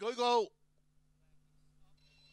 Go, go.